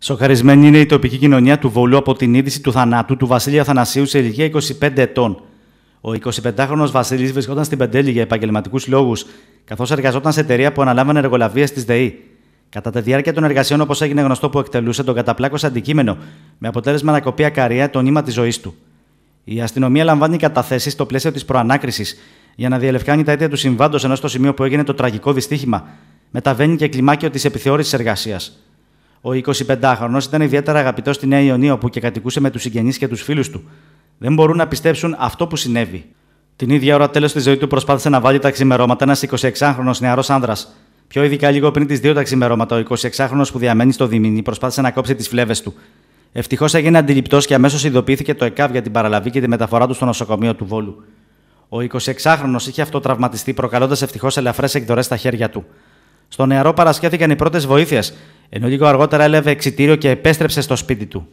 Σοχαρισμένη είναι η τοπική κοινωνία του Βολού από την είδηση του θανάτου του Βασίλειου Αθανασίου σε ηλικία 25 ετών. Ο 25χρονο Βασίλη βρισκόταν στην Πεντέλη για επαγγελματικούς λόγους, καθώς εργαζόταν σε εταιρεία που αναλάμβανε εργολαβίες της ΔΕΗ. Κατά τη διάρκεια των εργασιών, όπως έγινε γνωστό που εκτελούσε, τον καταπλάκωσε αντικείμενο, με αποτέλεσμα να κοπεί ακαρία το νήμα της ζωής του. Η αστυνομία λαμβάνει καταθέσεις στο πλαίσιο της προανάκρισης για να διελευκάνει τα αίτια του συμβάντος, ενώ στο σημείο που έγινε το τραγικό δυστύχημα μεταβαίνει και κλιμάκιο της επιθεώρησης εργασίας. Ο 25χρονο ήταν ιδιαίτερα αγαπητός στη Νέα Ιωνία, όπου και κατοικούσε με τους συγγενείς και τους φίλους του. Δεν μπορούν να πιστέψουν αυτό που συνέβη. Την ίδια ώρα, τέλος τη ζωή του, προσπάθησε να βάλει τα ξημερώματα ένας 26χρονο νεαρός άνδρας. Πιο ειδικά, λίγο πριν τις δύο ταξιμερόματα, ο 26χρονο που διαμένει στο Δημήνη προσπάθησε να κόψει τι φλέδε του. Ευτυχώ έγινε τα ξημερώματα, ο 26χρονο που διαμένει στο Διμίνι προσπάθησε να κόψει τις φλέβες του. Ευτυχώς έγινε αντιληπτός και αμέσως ειδοποιήθηκε το ΕΚΑΒ για την παραλαβή και τη μεταφορά του στο νοσοκομείο του Βόλου. Ο 26χρονο είχε αυτοτραυματιστεί, προκαλώντας ευτυχώς ελαφρές εκδορές στα χέρια του. Στο νεαρό παρασχέθηκαν οι πρώτες βοήθειες, ενώ λίγο αργότερα έλαβε εξητήριο και επέστρεψε στο σπίτι του.